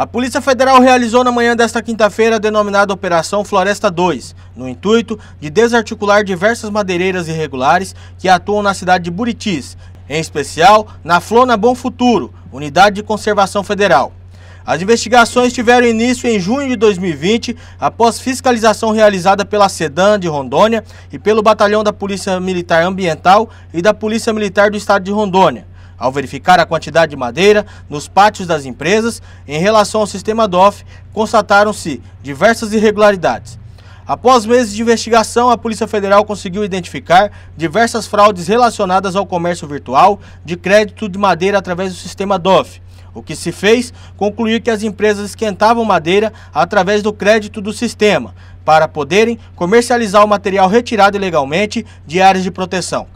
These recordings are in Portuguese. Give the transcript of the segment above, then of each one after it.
A Polícia Federal realizou na manhã desta quinta-feira a denominada Operação Floresta 2, no intuito de desarticular diversas madeireiras irregulares que atuam na cidade de Buritis, em especial na Flona Bom Futuro, Unidade de Conservação Federal. As investigações tiveram início em junho de 2020, após fiscalização realizada pela SEDAN de Rondônia e pelo Batalhão da Polícia Militar Ambiental e da Polícia Militar do Estado de Rondônia ao verificar a quantidade de madeira nos pátios das empresas, em relação ao sistema DOF, constataram-se diversas irregularidades. Após meses de investigação, a Polícia Federal conseguiu identificar diversas fraudes relacionadas ao comércio virtual de crédito de madeira através do sistema DOF. O que se fez? Concluir que as empresas esquentavam madeira através do crédito do sistema, para poderem comercializar o material retirado ilegalmente de áreas de proteção.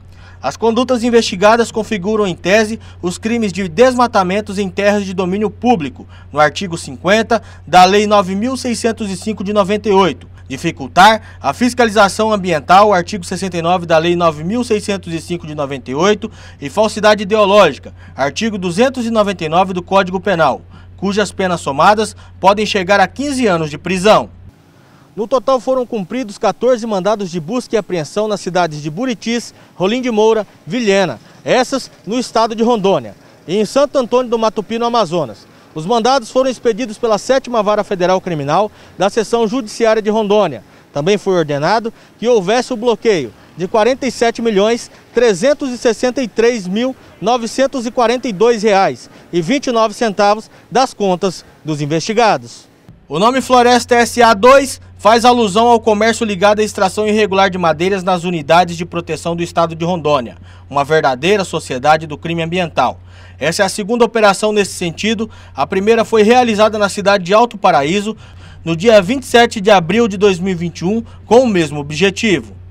As condutas investigadas configuram, em tese, os crimes de desmatamentos em terras de domínio público, no artigo 50 da Lei 9.605 de 98, dificultar a fiscalização ambiental, artigo 69 da Lei 9.605 de 98, e falsidade ideológica, artigo 299 do Código Penal, cujas penas somadas podem chegar a 15 anos de prisão. No total foram cumpridos 14 mandados de busca e apreensão nas cidades de Buritis, Rolim de Moura, Vilhena, essas no estado de Rondônia, e em Santo Antônio do Matupi, no Amazonas. Os mandados foram expedidos pela 7 Vara Federal Criminal da Seção Judiciária de Rondônia. Também foi ordenado que houvesse o bloqueio de R$ milhões mil reais e centavos das contas dos investigados. O nome Floresta SA 2 faz alusão ao comércio ligado à extração irregular de madeiras nas unidades de proteção do estado de Rondônia, uma verdadeira sociedade do crime ambiental. Essa é a segunda operação nesse sentido, a primeira foi realizada na cidade de Alto Paraíso, no dia 27 de abril de 2021, com o mesmo objetivo.